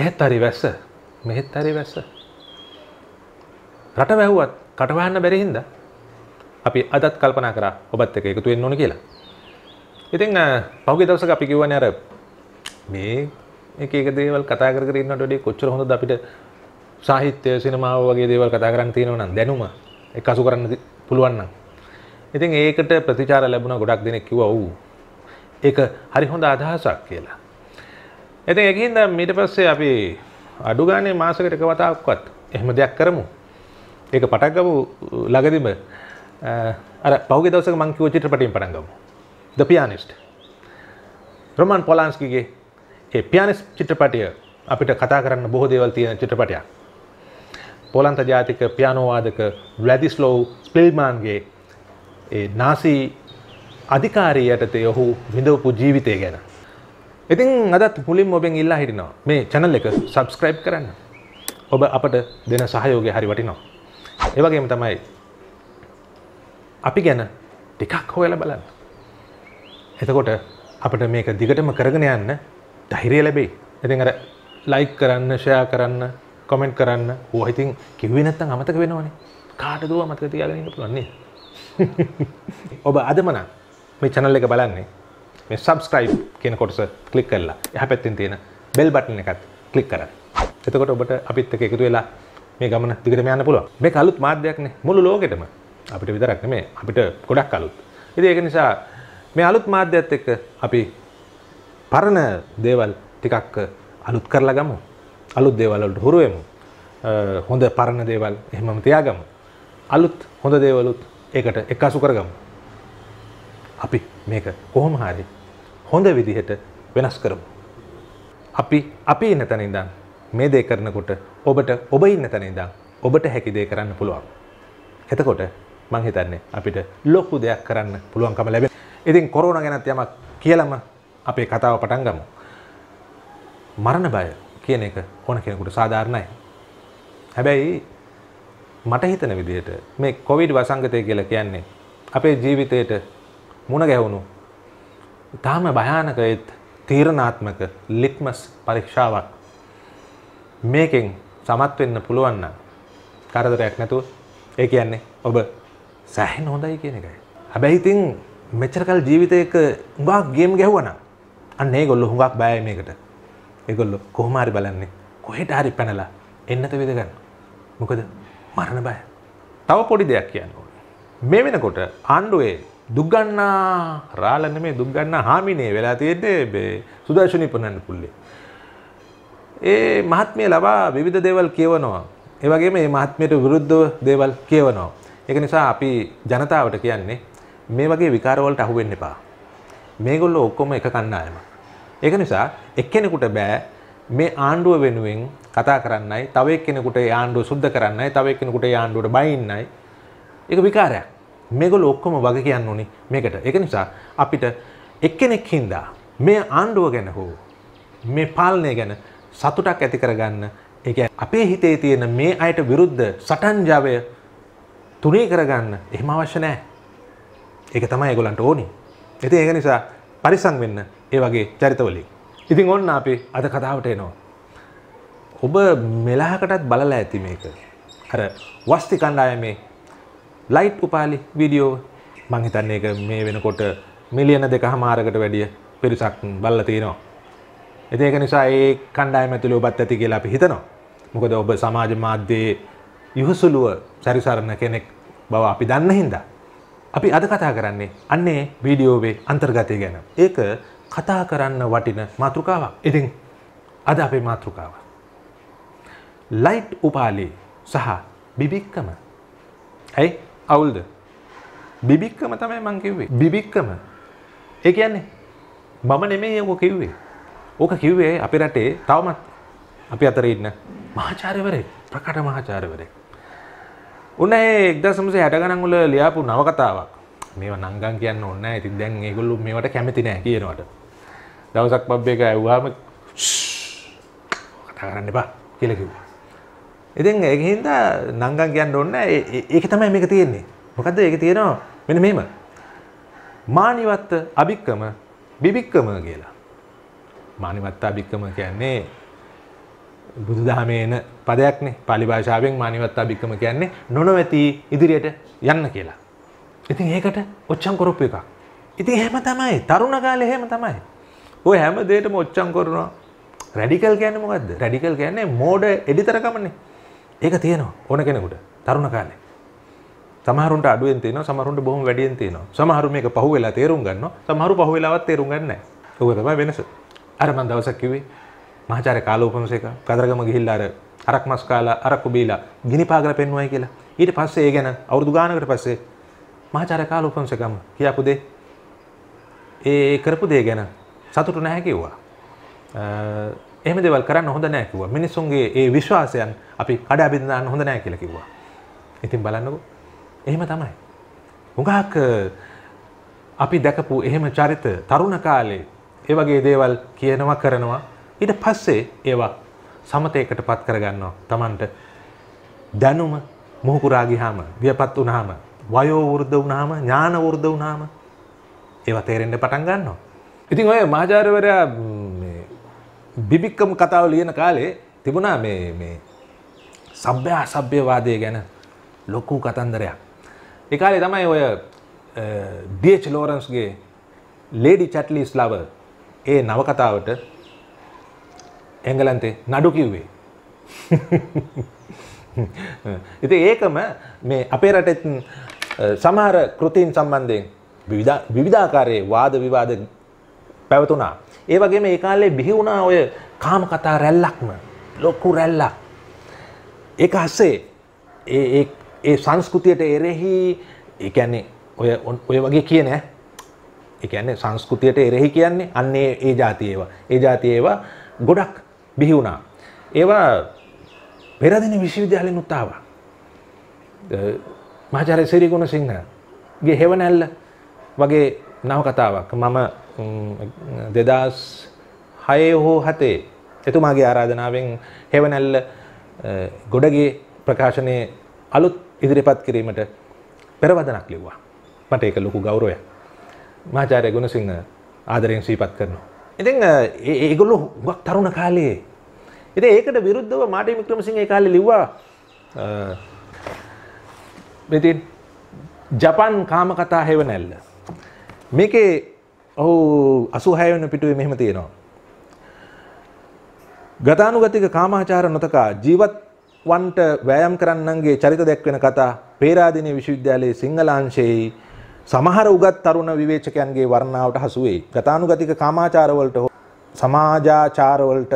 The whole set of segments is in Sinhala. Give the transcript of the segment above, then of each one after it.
එහෙත් හරි වැස්ස මෙහෙත් හරි වැස්ස. රට වැැහුවත් කටවහන්න බැරිහින්ද අපි අදත් කල්පනා කර ඔබත් එක එකතු වෙන්න ඕන කියලා. ඉතින් පහුගේ දවසක අපි කිව්වනේ අර මේ එක එක දේවල් කතා කර කර ඉන්නට වඩා කොච්චර හොඳද අපිට සාහිත්‍ය සිනමාව වගේ දේවල් කතා කරන්න තියෙනවා නම් දැනුම එකසු කරන්න පුළුවන් නම්. ඉතින් ඒකට ප්‍රතිචාර ලැබුණා ගොඩක් දෙනෙක් කිව්වා ඔව්. ඒක හරි හොඳ අදහසක් කියලා. එතින් ඒකින්ද මීට පස්සේ අපි අඩු ගානේ මාසෙකට එක වතාවක්වත් එහෙම දෙයක් කරමු. ඒක පටන් ගමු ළඟදිම අර පහුගිය දවසක මම කිව්ව චිත්‍රපටයෙන් පටන් ගමු. The Pianist. රොමන් පොලාන්ස්කිගේ ඒ පියානිස්ට් චිත්‍රපටය අපිට කතා කරන්න බොහෝ දේවල් තියෙන චිත්‍රපටයක්. පොලන්ත ජාතික පියානෝ වාදක ව්ලැදිස්ලෝව් ස්පිල්මාන්ගේ ඒ නාසි අධිකාරිය යටතේ ඔහු විඳවපු ජීවිතය ගැන ඉතින් අදත් මුලින් ඔබෙන් ඉල්ලා හිටිනවා මේ channel එක subscribe කරන්න. ඔබ අපට දෙන සහයෝගය හරි වටිනවා. ඒ වගේම තමයි අපි ගැන ටිකක් හොයලා බලන්න. එතකොට අපිට මේක දිගටම කරගෙන යන්න ධෛර්යය ලැබෙයි. ඉතින් අර ලයික් කරන්න, ෂෙයා කරන්න, කොමෙන්ට් කරන්න. ඕවා ඉතින් කිව්වේ නැත්නම් අමතක වෙනවනේ. කාටද අමතක තියාගෙන ඉන්න පුළුවන් නේද? ඔබ අදම නම් මේ channel එක බලන්නේ මේ subscribe කියන කොටස click කරලා එහා පැත්තෙන් තියෙන bell button එකත් click කරන්න. එතකොට ඔබට අපිත් එක්ක එකතු වෙලා මේ ගමන දිගටම යන්න පුළුවන්. මේක අලුත් මාධ්‍යයක්නේ මුළු ලෝකෙටම. අපිට විතරක් නෙමෙයි අපිට ගොඩක් අලුත්. ඉතින් ඒක නිසා මේ අලුත් මාධ්‍යයත් එක්ක අපි පරණ දේවල් ටිකක් අලුත් කරලා ගමු. අලුත් දේවල් වලට හුරු වෙමු. හොඳ පරණ දේවල් එහෙමම තියාගමු. අලුත් හොඳ දේවලුත් ඒකට එක්කාසු කරගමු. අපි මේක කොහොම හරි හොඳ විදිහට වෙනස් කරමු. අපි අපි ඉන්න තැන ඉඳන් මේ දේ කරනකොට ඔබට ඔබ ඉන්න තැන ඉඳන් ඔබට හැකි දේ කරන්න පුළුවන්. එතකොට මං හිතන්නේ අපිට ලොකු දෙයක් කරන්න පුළුවන්කම ලැබෙන. ඉතින් කොරෝනා ගැනත් යමක් කියලම අපේ කතාව පටන් ගමු. මරණ බය කියන එක ඕන කෙනෙකුට සාධාරණයි. හැබැයි මට හිතන විදිහට මේ කොවිඩ් වසංගතය කියලා කියන්නේ අපේ ජීවිතයට මුණ ගැහුණු ඉතාම භයානක තීරණාත්මක ලික්මස් පරීක්ෂාවක් මේකෙන් සමත් වෙන්න පුළුවන් නම් කරදරයක් නැතුව ඒ කියන්නේ ඔබ සෑහෙන හොඳයි කියන එකයි. හැබැයි ඉතින් මෙච්චර කල් ජීවිතයක හුඟක් ගේම් ගැහුවනම් අන්න ඒගොල්ලෝ හුඟක් බයයි මේකට. ඒගොල්ලෝ කොහොම හරි බලන්නේ කොහෙට හරි පැනලා එන්නත විද ගන්න. මොකද මරණ බය. තව පොඩි දෙයක් කියන්න ඕනේ. මේ වෙනකොට ආණ්ඩුවේ දුක්ගන්නා රාලන මේ දුක්ගන්න හාමිනේ වෙලා තියෙන්නේ සුදර්ශනී පොන්නන්න පුල්ලේ. ඒ මහත්මිය ලබා විවිධ දේවල් කියවනවා. ඒ වගේම මේ මහත්මියට විරුද්ධව දේවල් කියවනවා. ඒක නිසා අපි ජනතාවට කියන්නේ මේ වගේ විකාර වලට අහු වෙන්න එපා. මේගොල්ලෝ ඔක්කොම එක කණ්ඩායමක්. ඒක නිසා එක්කෙනෙකුට බෑ මේ ආණ්ඩුව වෙනුවෙන් කතා කරන්නයි, තව එක්කෙනෙකුට ඒ ආණ්ඩුව සුද්ධ කරන්නයි, තව එක්කෙනෙකුට ඒ ආණ්ඩුවට බයින්නයි. ඒක විකාරයක්. මේගොල්ලෝ ඔක්කොම වග කියන්න ඕනි මේකට. ඒක නිසා අපිට එක්කෙනෙක් හින්දා මේ ආණ්ඩුව ගැන හෝ මේ පාලනය ගැන සතුටක් ඇති කරගන්න ඒ අපේ හිතේ තියෙන මේ අයට විරුද්ධ සටන්ජාවය තුනේ කරගන්න එහෙම අවශ්‍ය නෑ. ඒක තමයි ඒගොල්ලන්ට ඕනි. ඉතින් ඒක නිසා පරිසම් වෙන්න ඒ වගේ චරිතවලින්. ඉතින් ඔන්න අපි අද කතාවට එනවා. ඔබ මෙලහකටත් බලලා ඇති මේක. අර වස්ති කණ්ඩායමේ ලයිට් උපාලි වීඩියෝ මං හිතන්නේ එක මේ වෙනකොට මිලියන දෙක හමාරකට වැඩිය පිරිසක් බල්ල තියෙනවා. එති ඒක නිසා ඒ කණ්ඩායම ඇතුළේ ඔබත් ඇති කියලා අපි හිතනවා. මොකද ඔබ සමාජ මාධ්‍යයේ යහුසුලුව සැරිසරන කෙනෙක් බව අපි දන්න හින්දා. අපි අද කතා කරන්නේ අන්නේ වීඩියෝවේ අන්තර්ගතය ගැන. ඒක කතා කරන්න වටින මාතෘකාවක්. ඉතින් අද අපේ මාතෘකාව. ලයිට් උපාලි සහ බිබික්කම ඇයි අවුල්ද බිබික්කම තමයි මං කිව්වේ බිබික්කම ඒ කියන්නේ මම නෙමෙයි ඕක කිව්වේ ඕක කිව්වේ අපේ රටේ තවමත් අපි අතර ඉන්න මහාචාර්යවරයෙක් ප්‍රකට මහාචාර්යවරයෙක් උන්නේ 1960 ගණන් වල ලියාපු නවකතාවක් මේවා නංගන් කියන්න ඕනේ නැහැ ඉතින් දැන් ඒගොල්ලෝ මේවට කැමති නැහැ කියනවට දවසක් පබ් එක ඇව්වාම කතා කරන්න එපා කියලා කිව්වා ඉතින් ඒක හින්දා නංගන් කියන්න ඕනේ ඒක තමයි මේක තියෙන්නේ. මොකද්ද ඒක තියෙනවා මෙන්න මෙහෙම. මානිවත්ත අභික්කම බිබික්කම කියලා. මානිවත්ත අභික්කම කියන්නේ බුදුදහමේ එන පදයක්නේ. pāli භාෂාවෙන් මානිවත්ත අභික්කම කියන්නේ නොනවති ඉදිරියට යන්න කියලා. ඉතින් ඒකට ඔච්චම් කරොප්පු එකක්. ඉතින් එහෙම තමයි. තරුණ කාලේ එහෙම තමයි. ඔය හැම දෙයකම ඔච්චම් කරනවා. රැඩිකල් කියන්නේ මොකද්ද? රැඩිකල් කියන්නේ මෝඩ එඩිතරකමනේ. ඒක තියෙනවා ඕන කෙනෙකුට තරුණ කාලේ. සමහරුන්ට අඩුවෙන් තියෙනවා සමහරුන්ට බොහොම වැඩියෙන් තියෙනවා. සමහරු මේක පහුවෙලා තේරුම් ගන්නවා සමහරු පහුවෙලාවත් තේරුම් ගන්නේ නැහැ. ඒක තමයි වෙනස. අර මම දවසක් කිව්වේ මහාචාර්ය කාලෝපමසේක කතරගම ගිහිල්ලා අර අරක් මස් කාලා අරක්කු බීලා ගිනි පාගල පෙන්වයි කියලා. ඊට පස්සේ ඒ ගැන අවුරුදු ගානකට පස්සේ මහාචාර්ය කාලෝපමසේකම කියපු දේ ඒ කරපු දේ ගැන සතුටු නැහැ කිව්වා. එහම දෙවල් කරන්න හොඳ නෑ කිව්වා මිනිසුන්ගේ ඒ විශ්වාසයන් අපි කඩ අබිදන්න හොඳ නෑ කියලා කිව්වා ඉතින් බලන්නකෝ එහෙම තමයි හුඟක් අපි දැකපු එහෙම චරිත තරුණ කාලේ ඒ වගේ දේවල් කියනවා කරනවා ඊට පස්සේ ඒවා සමතයකට පත් කරගන්නවා තමන්ට දැනුම මුහුකුරාගිහාම වියපත් වුණාම වයෝවෘද්ධ වුණාම ඥානවෘද්ධ වුණාම ඒව තේරෙන්ට පටන් ගන්නවා. ඉතින් ඔය මාජාරවරයා බිබික්කම කතාව ලියන කාලේ තිබුණා මේ මේ සබ්‍ය අසභ්‍යවාදය ගැන ලොකු කතන්දරයක්. ඒ කාලේ තමයි ඔය ඩීච් ලෝරන්ස්ගේ ලේඩි චැට්ලිස් ලව ඒ නවකතාවට එංගලන්තේ නඩු කිව්වේ. ඉතින් ඒකම මේ අපේ රටෙත් සමහර කෘතීන් සම්බන්ධයෙන් විවිධාකාරයේ වාද විවාද පැවතුනා. ඒ වගේම ඒ කාලේ බිහි වුණා ඔය කාම කතා රැල්ලක්ම ලොකු රැල්ලක්. ඒක හස්සේ ඒ ඒ සංස්කෘතියට එරෙහි ඒ කියන්නේ ඔය ඔය වගේ කියන ඈ. ඒ කියන්නේ සංස්කෘතියට එරෙහි කියන්නේ අන්නේ ඒ જાති ඒවා. ඒ જાති ඒවා ගොඩක් බිහි වුණා. ඒවා පෙරදින විශ්වවිද්‍යාලෙන් උත්තාවා. මහාචාර්ය සිරිගුණ සිංහගේ හෙවණැල්ල වගේ නව කතාවක් මම දෙදස් හයේ හෝ හතේ එතුමාගේ ආරාධනාවෙන් හෙවනැල්ල ගොඩගේ ප්‍රකාශනයේ අලුත් ඉදිරිපත් කිරීමට පෙරවදනක් ලිව්වා මට ඒක ලොකු ගෞරවය මාචාරය ගුණසිංහ ආදරයෙන් සීපත් කරනවා. ඉතින් ඒගොල්ලු හුවක් තරුණ කාලයේ. ඉතින් ඒකට විරුද්ධව මාටි වික්‍රමසිංහ ඒ කාලේ ලිව්වා මෙතින් ජපන් කාම කතා හෙවණැල්ල. මේකේ ඔහු 86 වෙනි පිටුවේ මෙහෙම තියෙනවා. ගතානුගතික කාමාචාර නොතකා ජීවත් වන්ට වෑයම් කරන්නන්ගේ චරිත දැක්වෙන කතා පේරාදෙණිය විශ්වවිද්‍යාලයේ සිංහල අංශයේ සමහර උගත් තරුණ විවේචකයන්ගේ වර්ණාවට හසු වෙයි. ගතානුගතික කාමාචාර වලට සමාජාචාර වලට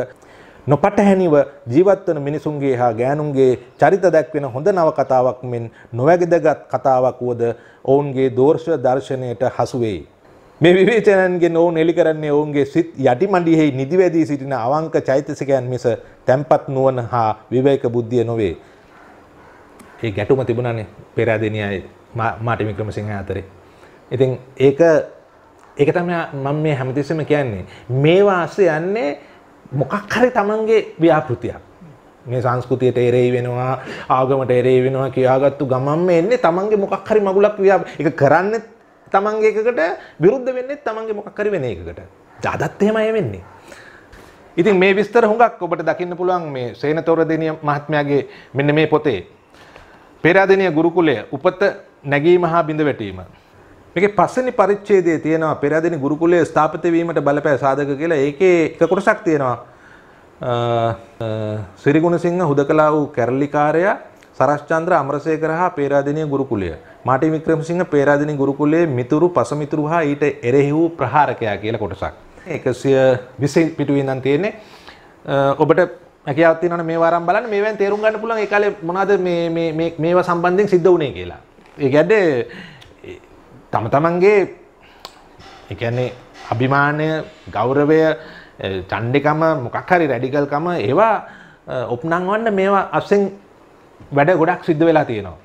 නොපටහැනිව ජීවත්වන මිනිසුන්ගේ හා ගෑනුන්ගේ චරිත දැක්වෙන හොඳ නව කතාවක් මෙන් නොවැගදගත් කතාවක් වුවද ඔවුන්ගේ දෝර්ෂ දර්ශනයට හසුවෙයි. මේ විවේචනන්ගෙන් ඔවුන් එලි කරන්නේ ඔවුන්ගේ සිත් යටිමඩියෙහි නිදිවැදී සිටින අවංක චෛතසිකයන් මිස තැම්පත් නුවණ හා විවේක බුද්ධිය නොවේ. ඒ ගැටුම තිබුණානේ පෙරාදෙනියයි මාටිම වික්‍රමසිංහ අතරේ. ඉතින් ඒක ඒක තමයි මම මේ හැමතිස්සෙම කියන්නේ. මේ වාසය යන්නේ මොකක් හරි Tamanගේ ව්‍යාපෘතියක්. මේ සංස්කෘතියට එරෙහි වෙනවා ආගමට එරෙහි වෙනවා කියාගත්තු ගමන්ම එන්නේ Tamanගේ මොකක් හරි මගුලක් ව්‍යාපෘතිය. ඒක කරන්නේ තමන්ගේ එකකට විරුද්ධ වෙන්නේ තමන්ගේ මොකක් හරි වෙන එකකට. අදත් එහෙමයි වෙන්නේ. ඉතින් මේ විස්තර හුඟක් ඔබට දකින්න පුළුවන් මේ සේනතෝරදෙනිය මහත්මයාගේ මෙන්න මේ පොතේ. පෙරාදෙනිය ගුරුකුලය උපත නැගීම හා බිඳ වැටීම. මේකේ පස්වෙනි පරිච්ඡේදයේ තියෙනවා පෙරාදෙනි ගුරුකුලයේ ස්ථාපිත වීමට බලපෑ සාධක කියලා. ඒකේ එක කොටසක් තියෙනවා. සිරිගුණසිංහ හුදකලා වූ කැරලිකාරයා සරස්චන්ද්‍ර අමරසේකර හා පෙරාදෙනිය ගුරුකුලය. මාටි වික්‍රමසිංහ පේරාදෙණි ගුරුකුලයේ මිතුරු පසමිතුරු හා ඊට එරෙහි වූ ප්‍රහාරකයා කියලා කොටසක්. 120 පිටුවේ ඉඳන් තියෙන්නේ. ඔබට හැකියාවක් තියෙනවනේ මේවා අරන් බලන්න මේවෙන් තේරුම් ගන්න පුළුවන් ඒ කාලේ මොනවද මේ මේ මේවා සම්බන්ධයෙන් සිද්ධ වුණේ කියලා. ඒ කියන්නේ තම තමන්ගේ ඒ කියන්නේ අභිමානය, ගෞරවය, ඡණ්ඩිකම මොකක් හරි රැඩිකල්කම ඒවා ඔප්නංවන්න මේවා අස්සෙන් වැඩ ගොඩක් සිද්ධ වෙලා තියෙනවා.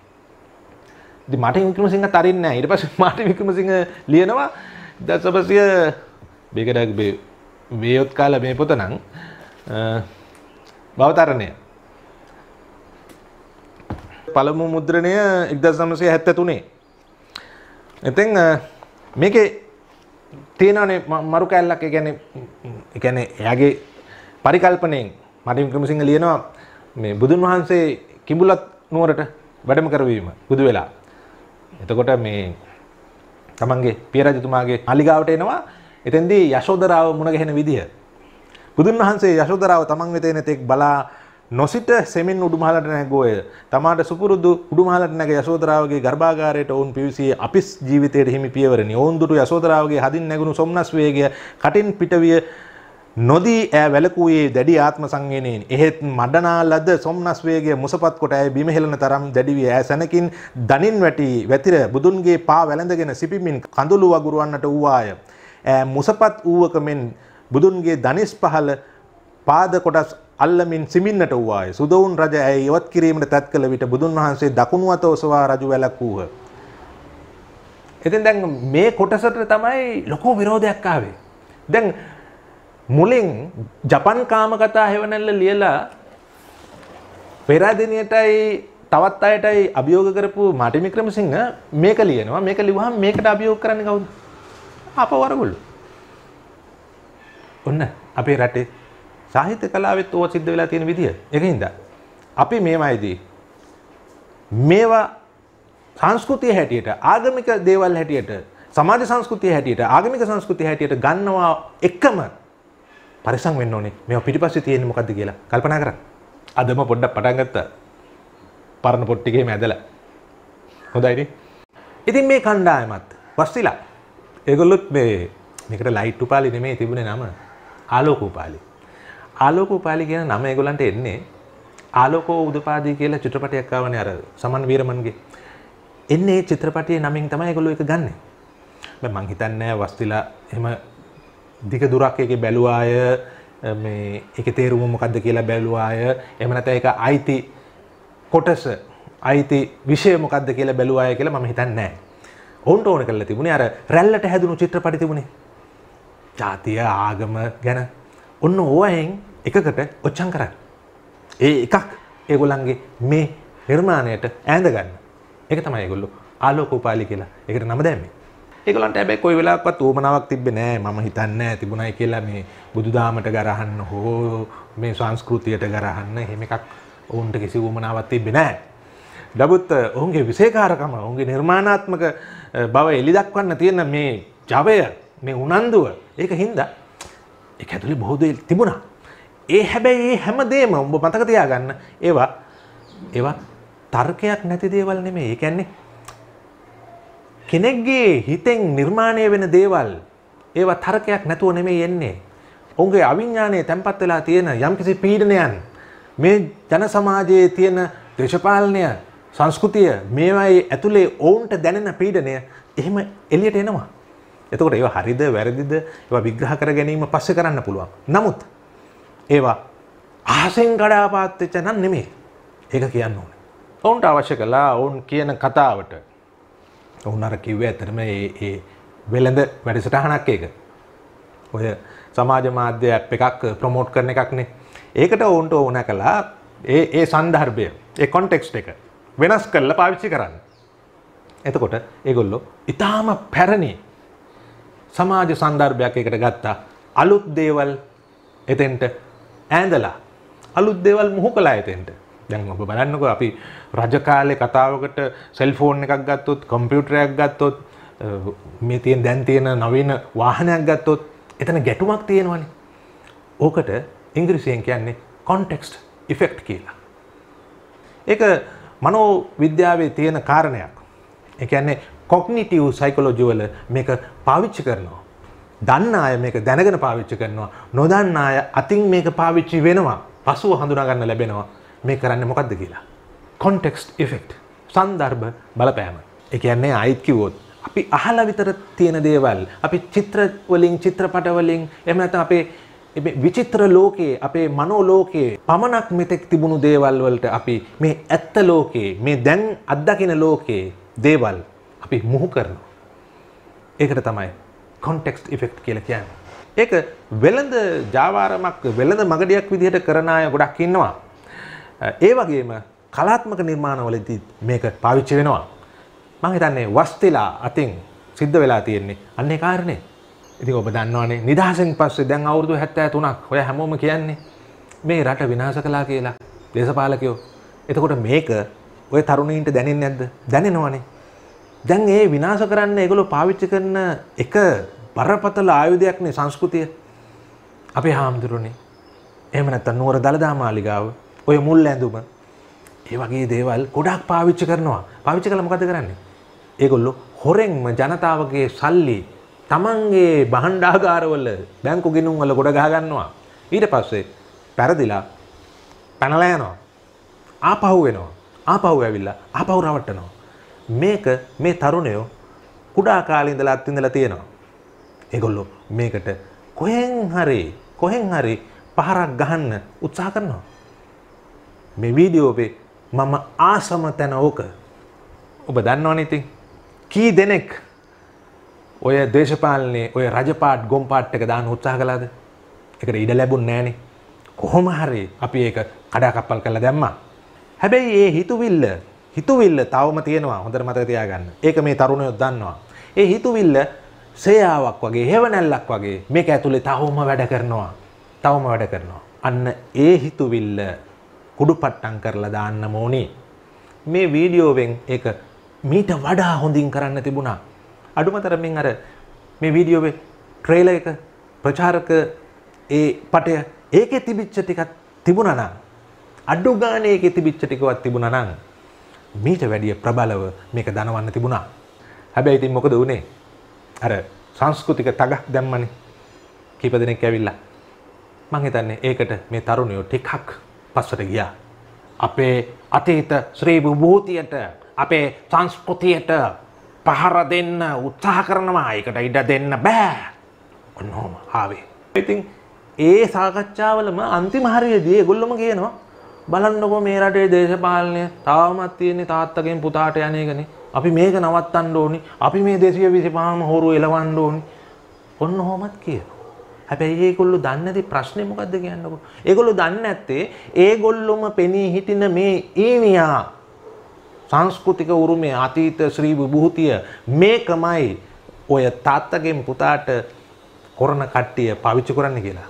ඉතින් මාටින් වික්‍රමසිංහ තරින්නේ නැහැ. ඊට පස්සේ මාටින් වික්‍රමසිංහ ලියනවා 1900 බේකඩක් බේ වේයොත් කාල මේ පොත නම් භවතරණය පළමු මුද්‍රණය 1973. ඉතින් මේකේ තියෙනනේ මරු කැල්ලක් ඒ කියන්නේ ඒ කියන්නේ එයාගේ පරිකල්පණයෙන් මාටින් වික්‍රමසිංහ ලියනවා මේ බුදුන් වහන්සේ කිඹුලත් නුවරට වැඩම කරවීම බුදු වෙලා එතකොට මේ තමන්ගේ පියරජතුමාගේ අලිගාවට එනවා එතැන්දී යශෝදරාව මුණගැහෙන විදිහ. බුදුන් වහන්සේ යශෝදරාව තමන් වෙතෙන තෙක් බලා නොසිට සෙමෙන් උඩුමහලට නැගෝය තමාට සුපුරුදු උඩුමහලට නැග යශෝදරාවගේ ගර්භාගාරයට ඔවුන් පිවිසී අපිස් ජීවිතයට හිමි පියවරණි ඔවුන් දුටු යශෝදරාවගේ හදින් නැගුණු සොම්නස් වේගය කටින් පිටවිය නොදී ඈ වැලකූයේ දැඩි ආත්ම සංවේනයෙන් එහෙත් මඩනා ලද සොම්නස් වේගය මුසපත් කොට ඇය බිම හෙළන තරම් දැඩි වී ඈ සැනකින් දනින් වැටි වැතිර බුදුන්ගේ පා වැළඳගෙන සිපිමින් කඳුළු වගුරවන්නට වූවාය ඈ මුසපත් ඌවක මෙන් බුදුන්ගේ දනිස් පහළ පාද කොටස් අල්ලමින් සිමින්නට වූවාය සුදවුන් රජ ඇය ඉවත් කිරීමට තැත් කළ විට බුදුන් වහන්සේ දකුණු අත ඔසවා රජු වැළැක්වූහ. ඉතින් දැන් මේ කොටසට තමයි ලොකු විරෝධයක් ආවේ. දැන් මුලින් ජපන් කාමකතා හෙවනැල්ල ලියලා පෙරාදිනයටයි තවත් අයටයි අභියෝග කරපු මාටිමි ක්‍රමසිංහ මේක ලියනවා මේක ලිවහම මේකට අභියෝග කරන්න කවුද අප වරගුල්ලු ඔන්න අපේ රටේ සාහිත්‍ය කලාවෙත් ඕව සිද්ධ වෙලා තියෙන විදිය එක හින්දා අපි මේමයිදී මේවා සංස්කෘතිය හැටියට ආගමික දේවල් හැටියට සමාජ සංස්කෘතිය හැටියට ආගමික සංස්කෘතිය හැටියට ගන්නවා එකම පරිසං වෙන්න ඕනේ මේ පිටිපස්සේ තියෙන්නේ මොකද්ද කියලා කල්පනා කරා. අදම පොඩ්ඩක් පටන් ගත්තා. පරණ පොට්ටිකේම ඇදලා. හොඳයිනේ. ඉතින් මේ කණ්ඩායමත් වස්තිලා. ඒගොල්ලොත් මේ මේකට ලයිට් උපාලි නෙමෙයි තිබුණේ නම ආලෝක උපාලි. ආලෝක උපාලි කියන නම ඒගොල්ලන්ට එන්නේ ආලෝකෝ උදපාදී කියලා චිත්‍රපටයක් ආවනේ අර සමන් වීරමන්ගේ. එන්නේ චිත්‍රපටයේ නමින් තමයි ඒගොල්ලෝ එක ගන්නෙ. මම හිතන්නේ වස්තිලා එහෙම දික දුරක් එක බැලුවාය එක තේරුම මොකක්ද කියලා බැලුවාය එමනත එක අයිති කොටස අයිති විෂය මොකක්ද කියලා බැලුවාය කියලා ම හිතන්නෑ ඔවන්ට ඕන කල තිබුණ අර රැල්ලට හැදුණු චිත්‍ර පටිතිබුණේ ජාතිය ආගම ගැන ඔන්න ඕයෙන් එකකට ඔච්චන් කරන්න. ඒ එකක් ඒගොලන්ගේ මේ නිර්මාණයට ඇඳගන්න එක තමයි ගොල්ලු ආලෝක උපාලි කියලා එකට නම දැමේ ඒගොල්ලන්ට හැබැයි කොයි වෙලාවකවත් උවමනාවක් තිබ්බේ නෑ මම හිතන්නේ නෑ තිබුණයි කියලා මේ බුදුදහමට ගරහන්න හෝ මේ සංස්කෘතියට ගරහන්න එහෙම එකක් ඔවුන්ට කිසි උවමනාවක් තිබ්බේ නෑ. නමුත් ඔවුන්ගේ විශේෂකාරකම ඔවුන්ගේ නිර්මාණාත්මක බව එලි දක්වන්න තියෙන මේ ජවය මේ උනන්දුව ඒක හින්දා ඒක ඇතුලේ බොහෝ දේ තිබුණා. ඒ හැබැයි ඒ හැමදේම ඔබ මතක තියාගන්න ඒවා ඒවා තර්කයක් නැති දේවල් නෙමෙයි. ඒ කියන්නේ කෙනෙක්ගේ හිතෙන් නිර්මාණය වෙන දේවල් ඒවා තරකයක් නැතුව නෙමේ එන්නේ. ඔවුන්ගේ අවිඤ්ඥානය තැන්පත් වෙලා තියෙන යම්කිසි පීඩනයන් මේ ජන සමාජයේ තියෙන දේශපාලනය සංස්කෘතිය මේවයි ඇතුළේ ඔවුන්ට දැනෙන පීඩනය එහෙම එලියට එනවා. එතකොට ඒ හරිද වැරදිද ඒ විග්‍රහ කර ගැනීම පස්ස කරන්න පුළුවන්. නමුත් ඒවා ආසෙන් කඩාපාත්තච්ච නම් නෙමේ ඒක කියන්න ඕන. ඔවුන්ට අවශ්‍ය කලා ඔවුන් කියන කතාවට ඔවුනර කිව්ව ඇතරම ඒ වෙළඳ වැඩසටහනක් ඒක ඔය සමාජ මාධ්‍ය ඇ් එකක් ප්‍රමෝට් කරන එකක්නේ ඒකට ඔවුන්ට ඕන කලා ඒ ඒ සන්ධර්භය ඒ කොන්ටෙක්ස් එක වෙනස් කරල පාවිච්චි කරන්න එතකොට ඒගොල්ලො ඉතාම පැරණි සමාජ සන්ධර්භයක් එකට ගත්තා අලුත් දේවල් එතෙන්ට ඇඳලා අලුත් දේවල් මුහු කලා එතෙන්ට දැන් ඔබ බලන්නකෝ අපි රජ කාලේ කතාවකට සෙල්ෆෝන් එකක් ගත්තොත් කම්පියුටරයක් ගත්තොත් මේ තියෙන දැන් තියෙන නවීන වාහනයක් ගත්තොත් එතන ගැටුමක් තියෙනවනේ. ඕකට ඉංග්‍රීසියෙන් කියන්නේ context effect කියලා. ඒක මනෝ විද්‍යාවේ තියෙන කාරණයක්. ඒ කියන්නේ cognitive psychology වල මේක පාවිච්චි කරනවා. දන්න අය මේක දැනගෙන පාවිච්චි කරනවා. නොදන්න අය අතින් මේක පාවිච්චි වෙනවා. පසුව හඳුනා ගන්න ලැබෙනවා. මේ කරන්න මොකක්ද කියලා. කොන්ටෙක්ස්ට ඉෆෙක්් සන්දර්භ බලපෑම. එකන්නේ අයිත් කිවෝත්. අපි අහල විතර තියෙන දේවල් අපි චිත්‍රවලින් චිත්‍රපටවලින් එමනත අපේ විචිත්‍ර ලෝකයේ අපේ මනෝ ලෝකයේ පමණක් මෙතෙක් තිබුණු දේවල් වලට අපි මේ ඇත්ත ලෝකයේ මේ දැන් අත්දකින ලෝකයේ දේවල් අපි මුහු කරනවා. ඒකට තමයි කොන්ටෙක්ස්ට් ඉෆෙක්ට් කියලා කියන්නේ. ඒක වෙළඳ ජාවාරමක් වෙළඳ මගඩියක් විදිහට කරන අය ගොඩක් ඉන්නවා. ඒ වගේම කලාත්මක නිර්මාණවලදී මේක පාවිච්චි වෙනවා. මම හිතන්නේ වස්තිලා අතින් සිද්ධ වෙලා තියෙන්නේ අන්න ඒ කාරණේ. ඉතින් ඔබ දන්නවනේ නිදහසෙන් පස්සේ දැන් අවුරුදු 73ක් ඔය හැමෝම කියන්නේ මේ රට විනාශ කළා කියලා දේශපාලකයෝ. එතකොට මේක ඔය තරුණයින්ට දැනෙන්නේ නැද්ද? දැනෙනවනේ. දැන් ඒ විනාශ කරන්න ඒගොල්ලෝ පාවිච්චි කරන එක බරපතල ආයුධයක්නේ සංස්කෘතිය. අපේ හාමුදුරනේ. එහෙම නැත්නම් නුවර දලදා මාලිගාව ඔය මුල් ඇඳුම ඒ වගේ දේවල් ගොඩක් පාවිච්චි කරනවා පාවිච්චි කළ මොකද කරන්නේ ඒගොල්ලො හොරෙන්ම ජනතාවගේ සල්ලි තමන්ගේ බහන්්ඩාගාරවල බැංකු ගෙනුම් වල ගොඩ ගහගන්නවා ඊට පස්සේ පැරදිලා පැනලෑනවා ආපහු වෙනවා ආපහු ඇවිල්ලා ආපහු රවට්ටනවා මේක මේ තරුණයෝ කුඩා කාලින්දලා අත්තිඳලා තියෙනවා ඒගොල්ලො මේකට කොහෙන් හරි කොහෙන් හරි පහරක් ගහන්න උත්සා කරනවා මේ වීඩියෝවේ මම ආසම තැන ඕක ඔබ දන්නවනඉතින් කී දෙනෙක් ඔය දේශපාලනේ ඔය රජපාට් ගොම්පාට් එක දාන උත්සාහ කලාද එකට ඉඩ ලැබුන් නෑනෙ කොහොම හරි අපි ඒක කඩාකප්පල් කළ දැම්මා හැබැයි ඒ හිතුවිල්ල හිතුවිල්ල තවම තියෙනවා හොඳට මතක තියාගන්න ඒක මේ තරුණයොත් දන්නවා ඒ හිතුවිල්ල සේයාවක් වගේ හෙවනැල්ලක් වගේ මේක ඇතුළේ තවම වැඩ කරනවා තවම වැඩ කරනවා අන්න ඒ හිතුවිල්ල කුඩු පට්ටම් කරලා දාන්න ඕනේ. මේ වීඩියෝවෙන් ඒක මීට වඩා හොඳින් කරන්න තිබුණා. අඩුමතරමින් අර මේ වීඩියෝවේ ට්‍රේල එක ප්‍රචාරක ඒ පටය ඒකේ තිබිච්ච ටිකක් තිබුණා නම් අඩු ගානේ ඒකේ තිබිච්ච ටිකවත් තිබුණා නම් මීට වැඩිය ප්‍රබලව මේක දනවන්න තිබුණා. හැබැයි ඉතින් මොකද වුනේ? අර සංස්කෘතික තගක් දැම්මනේ. කීප දෙනෙක් ඇවිල්ලා. මං හිතන්නේ ඒකට මේ තරුණයෝ ටිකක් පස්සට ගියා. අපේ අතීත ශ්‍රී විභූතියට අපේ සංස්කෘතියට පහර දෙන්න උත්සාහ කරනවා. ඒකට ඉඩ දෙන්න බෑ. ඔන්නෝම ආවේ. ඉතින් ඒ සාකච්ඡාවලම අන්තිම හරියේදී ඒගොල්ලොම කියනවා බලන්නකෝ මේ රටේ දේශපාලනය තවමත් තියෙන්නේ තාත්තගෙන් පුතාට යන එකනේ. අපි මේක නවත්තන්න ඕනි. අපි මේ 225ම හොරු එලවන්න ඕනි. ඔන්න ඔහොමත් කියනවා. හැබැයි ඒගොල්ලෝ දන්නේ නැති ප්‍රශ්නේ මොකද්ද කියන්නකො. ඒගොල්ලෝ දන්නේ නැත්තේ ඒගොල්ලොම පෙනී හිටින මේ ඊනියා සංස්කෘතික උරුමය අතීත ශ්‍රී විභූතිය මේකමයි ඔය තාත්තගෙන් පුතාට කොරන කට්ටිය පාවිච්චි කරන්න කියලා.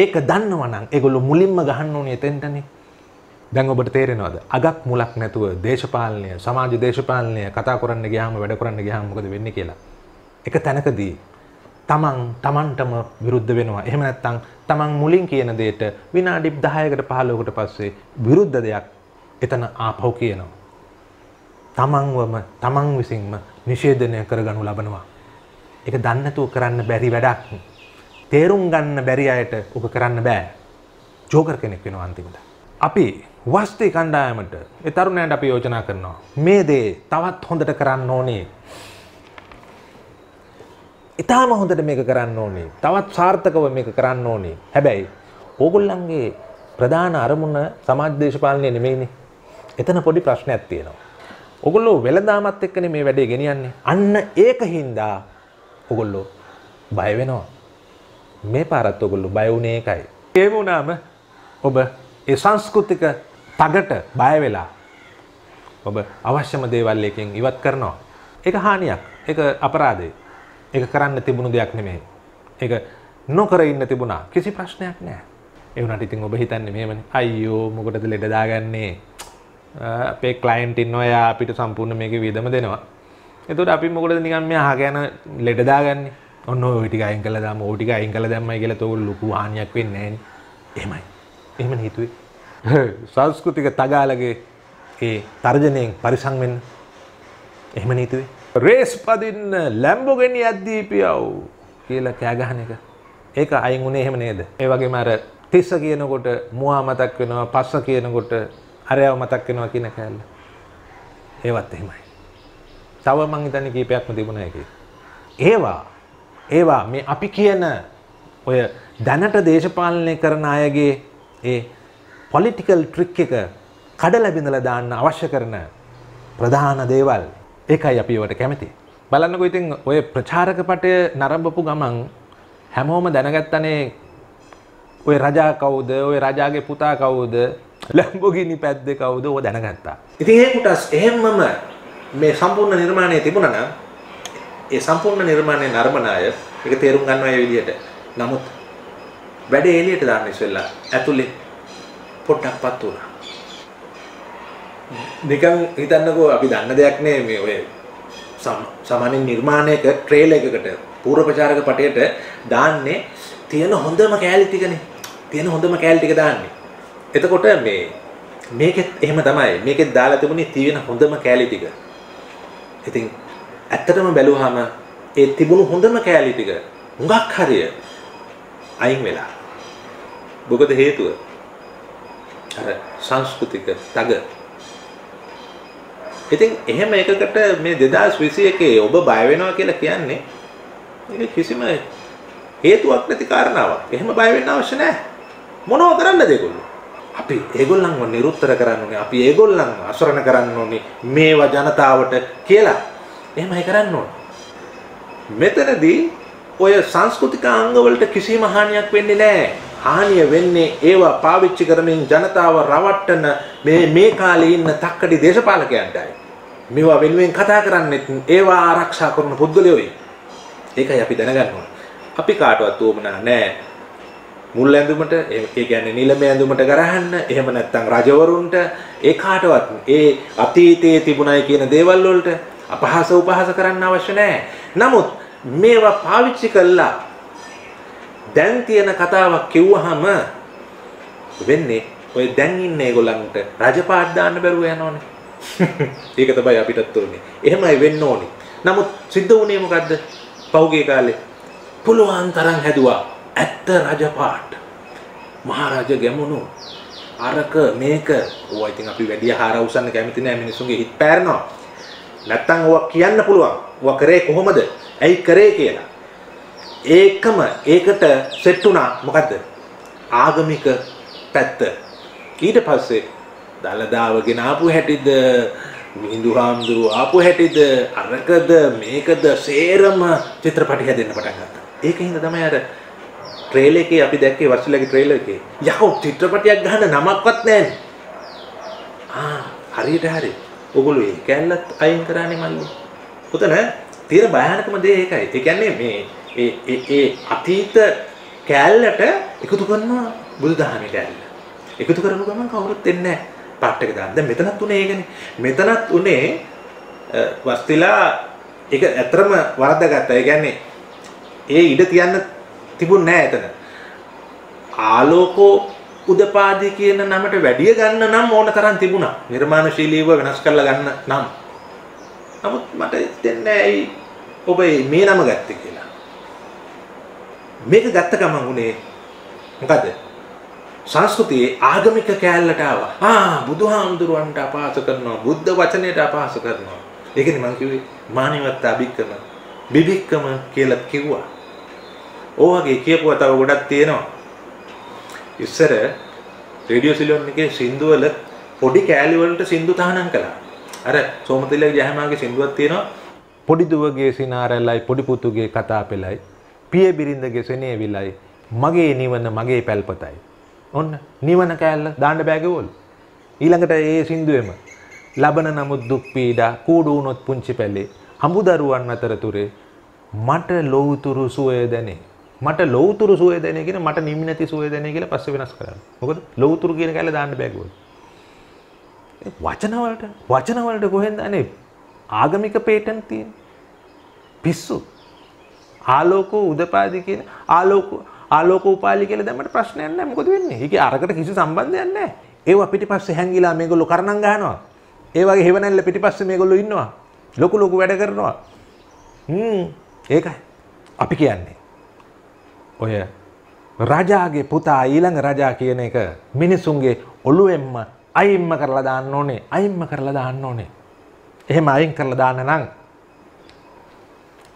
ඒක දන්නවනම් ඒගොල්ලෝ මුලින්ම ගහන්න ඕනේ එතෙන්ටනේ. දැන් ඔබට තේරෙනවද? අගක් මුලක් නැතුව දේශපාලනය, සමාජ දේශපාලනය කතා කරන්න ගියාම වැඩ කරන්න ගියාම මොකද වෙන්නේ කියලා. එක තැනකදී තමන් තමන්ටම විරුද්ධ වෙනවා එහෙම නැත්නම් තමන් මුලින් කියන දෙයට විනාඩි 10කට 15කට පස්සේ විරුද්ධ දෙයක් එතන ආපහු කියනවා තමන්වම තමන් විසින්ම නිෂේධනය කරගනු ලබනවා ඒක දන්නේ නැතුව කරන්න බැරි වැඩක් තේරුම් ගන්න බැරි අයට ඔක කරන්න බෑ ජෝකර් කෙනෙක් වෙනවා අන්තිමට අපි වස්ති කණ්ඩායමට ඒ තරුණයන්ට අපි යෝජනා කරනවා මේ දේ තවත් හොඳට කරන්න ඕනේ ඉතාම හොඳට මේක කරන්න ඕනේ. තවත් සාර්ථකව මේක කරන්න ඕනේ. හැබැයි ඕගොල්ලන්ගේ ප්‍රධාන අරමුණ සමාජ දේශපාලනය නෙමෙයිනේ. එතන පොඩි ප්‍රශ්නයක් තියෙනවා. ඔගොල්ලෝ වෙළඳාමත් එක්කනේ මේ වැඩේ ගෙනියන්නේ. අන්න ඒක හින්දා ඔගොල්ලෝ බය වෙනවා. මේ පාරත් ඔගොල්ලෝ බය වුණේ ඒකයි. ඒ වුණාම ඔබ ඒ සංස්කෘතික තගට බය වෙලා ඔබ අවශ්‍යම දේවල් එකෙන් ඉවත් කරනවා. ඒක හානියක්. ඒක අපරාධයක්. ඒක කරන්න තිබුණු දෙයක් නෙමෙයි. ඒක නොකර ඉන්න තිබුණා. කිසි ප්‍රශ්නයක් නැහැ. ඒ වුණාට ඉතින් ඔබ හිතන්නේ මෙහෙමනේ. අයියෝ මොකටද ලෙඩ දාගන්නේ? අපේ ක්ලයන්ට් ඉන්නවා. එයා අපිට සම්පූර්ණ මේකේ වියදම දෙනවා. එතකොට අපි මොකටද නිකන් මේ අහගෙන ලෙඩ දාගන්නේ? ඔන්න ඔය ටික අයින් කළා දාම ඔය ටික අයින් කළා දැම්මයි කියලා තෝ ලොකු හානියක් වෙන්නේ නැහැ නේ. එහෙමයි. එහෙමනේ හිතුවේ. සංස්කෘතික තගාලගේ ඒ තර්ජනයෙන් පරිසං වෙන්න. එහෙම නීතුවේ. රේස් පදින්න ලැම්බෝගෙන අද්දීපියව් කියලා කෑගහන එක ඒක අයින් වුණේ එහෙම නේද ඒ වගේ මර තිස්ස කියනකොට මුවා මතක් වෙනවා පස්ස කියනකොට අරයව මතක් වෙනවා කියන කෑල්ල ඒවත් එහෙමයි තව මං හිතන්නේ කීපයක්ම තිබුණා ඒකේ ඒවා ඒවා මේ අපි කියන ඔය දැනට දේශපාලනය කරන අයගේ ඒ පොලිටිකල් ට්‍රික් එක කඩ ලැබිඳල දාන්න අවශ්‍ය කරන ප්‍රධාන දේවල් ඒකයි අපි ඒවට කැමති. බලන්නකො ඉතින් ඔය ප්‍රචාරක පටය නරඹපු ගමන් හැමෝම දැනගත්තනේ ඔය රජා කවුද ඔය රජාගේ පුතා කවුද ලැම්බෝගිනි පැද්ද කවුද ඕ දැනගත්තා. ඉතින් ඒ කොටස් එහෙම්මම මේ සම්පූර්ණ නිර්මාණය තිබුණා නම් ඒ සම්පූර්ණ නිර්මාණය නරඹන අය ඒක තේරුම් ගන්නවා ඒ විදිහට. නමුත් වැඩේ එළියට දාන්න ඉස්සෙල්ලා ඇතුලේ පොඩ්ඩක් පත් වුණා. නිකන් හිතන්නකෝ අපි දන්න දෙයක් නේ මේ ඔය සාමාන්‍ය නිර්මාණයක ට්‍රේල් එකකට පූර්ව ප්‍රචාරක පටයට දාන්නේ තියෙන හොඳම කෑලි ටිකනේ. තියෙන හොඳම කෑලි ටික දාන්නේ. එතකොට මේ මේකෙත් එහෙම තමයි. මේකෙත් දාලා තිබුණේ තියෙන හොඳම කෑලි ටික. ඉතින් ඇත්තටම බැලුවාම ඒ තිබුණු හොඳම කෑලි ටික හුඟක් හරිය අයින් වෙලා. මොකද හේතුව? අර සංස්කෘතික tag ඉතින් එහෙම එකකට මේ 2021 ඔබ බය වෙනවා කියලා කියන්නේ ඒක කිසිම හේතුවක් නැති කාරණාවක්. එහෙම බය වෙන්න අවශ්‍ය නැහැ. මොනව කරන්නද ඒගොල්ලෝ? අපි ඒගොල්ලන්ව නිරුත්තර කරන්න ඕනේ. අපි ඒගොල්ලන්ව අසරණ කරන්න ඕනේ මේවා ජනතාවට කියලා. එහෙමයි කරන්න ඕනේ. මෙතනදී ඔය සංස්කෘතික අංගවලට කිසිම හානියක් වෙන්නේ නැහැ. හානිය වෙන්නේ ඒවා පාවිච්චි කරමින් ජනතාව රවට්ටන මේ මේ කාලේ ඉන්න තක්කඩි දේශපාලකයන්ටයි. මේවා වෙනුවෙන් කතා කරන්නෙත් ඒවා ආරක්ෂා කරන පුද්ගලයෝයි. ඒකයි අපි දැනගන්න ඕන. අපි කාටවත් උවමනා නැහැ. මුල් ඇඳුමට ඒ කියන්නේ නිලම ඇඳුමට ගරහන්න එහෙම නැත්නම් රජවරුන්ට ඒ කාටවත් ඒ අතීතයේ තිබුණයි කියන දේවල් වලට අපහාස උපහාස කරන්න අවශ්‍ය නැහැ. නමුත් මේවා පාවිච්චි කළා දැන් තියෙන කතාවක් කිව්වහම වෙන්නේ ඔය දැන් ඉන්න ඒගොල්ලන්ට රජපාඩ දාන්න බැරුව යනවනේ. ඒක තමයි අපිටත් උනේ. එහෙමයි වෙන්න ඕනේ. නමුත් සිද්ධ වුණේ මොකද්ද? පහුගිය කාලේ පුලුවන් තරම් හැදුවා. ඇත්ත රජපාට. මහරජ ගැමුණු අරක මේක ඕවා ඉතින් අපි වැඩි ආහාර උසන්න කැමති නෑ මිනිසුන්ගේ හිත පෑරනවා. නැත්තම් ඕවා කියන්න පුළුවන්. ඕවා කරේ කොහොමද? ඇයි කරේ කියලා. ඒකම ඒකට සෙට් වුණා මොකද්ද? ආගමික පැත්ත. ඊට පස්සේ දළදාව ගෙනාපු හැටිද හිදු හාමුදුරුව ආපු හැටිද අරකද මේකද සේරම චිත්‍රපටි හැදෙන්න්න පටන් ගත්ත ඒක හිද තමයි අර ට්‍රේලකේ අපි දැක්කේ වර්ශලගේ ට්‍රේල එකේ යහෝ චිත්‍රපටයක් ගහන්න නමක්වත් නෑන් හරියට හරි ඔගොලු ඒ කැල්ලත් අයින් කරන්නේ මල්ලු පුතන තියෙන භයානකම දේ ඒකයි ඒ කියන්නේ මේ ඒ ඒ අතීත කැලලට එකතු කරනවා බුදුදහමේ කැලල එකතු කරපු ගමන් කවුරුත් එන්නේ නැහැ පාට් එක දාන්න. දැන් මෙතනත් උනේ ඒකනේ. මෙතනත් උනේ වස්තිලා ඒක ඇත්තරම වරද්දාගත්තා. ඒ කියන්නේ ඒ ඉඩ තියන්න තිබුණ නෑ එතන. ආලෝකෝ උදපාදි කියන නමට වැඩිය ගන්න නම් ඕන තරම් තිබුණා. නිර්මාණශීලීව වෙනස් කරලා ගන්න නම්. නමුත් මට දෙන්නේ ඇයි ඔබ මේ නම ගත්තේ කියලා. මේක ගත්ත ගමන් උනේ මොකද? සංස්කෘතියේ ආගමික කෑල්ලට ආවා. ආ බුදුහාමුදුරුවන්ට අපහාස කරනවා. බුද්ධ වචනයට අපහාස කරනවා. ඒකනේ මම කිව්වේ මානිවත්ත අභික්කම බිබික්කම කියලා කිව්වා. ඕවගේ කියපුවා තව ගොඩක් තියෙනවා. ඉස්සර රේඩියෝ සිලොන් එකේ සින්දුවල පොඩි කෑලි වලට සින්දු තහනම් කළා. අර සෝමතිලගේ ජයමාගේ සින්දුවක් තියෙනවා. පොඩි දුවගේ සිනාරැලයි පොඩි පුතුගේ කතා පෙළයි පිය බිරිඳගේ සෙනෙවිලයි මගේ නිවන මගේ පැල්පතයි ඔන්න නිවන කෑල්ල දාන්න බෑ කිව්වලු. ඊළඟට ඒ සින්දුවෙම ලබන නමුත් දුක් පීඩා කූඩු වුණොත් පුංචි පැලේ හඹුදරුවන් අතරතුරේ මට ලොවුතුරු සුවය දැනේ. මට ලොවුතුරු සුවය දැනේ කියන මට නිමි නැති සුවය දැනේ කියලා පස්සේ වෙනස් කරන්න. මොකද ලොවුතුරු කියන කැල දාන්න බෑ කිව්වලු. වචන වලට වචන වලට කොහෙන්ද අනේ ආගමික පේටන් තියෙන. පිස්සු. ආලෝකෝ උදපාදි කියන ආලෝකෝ ආලෝක උපාලි කියලා දැම්මට ප්‍රශ්නයක් නැහැ මොකද වෙන්නේ? ඒකේ අරකට කිසි සම්බන්ධයක් නැහැ. ඒව පිටිපස්සේ හැංගිලා මේගොල්ලෝ කරණම් ගහනවා. ඒ වගේ හේවණල්ල පිටිපස්සේ මේගොල්ලෝ ඉන්නවා. ලොකු ලොකු වැඩ කරනවා. හ්ම් ඒකයි. අපි කියන්නේ. ඔය රජාගේ පුතා ඊළඟ රජා කියන එක මිනිසුන්ගේ ඔළුවෙන්ම අයිම්ම කරලා දාන්න ඕනේ. අයිම්ම කරලා දාන්න ඕනේ. එහෙම අයින් කරලා දාන්න නම්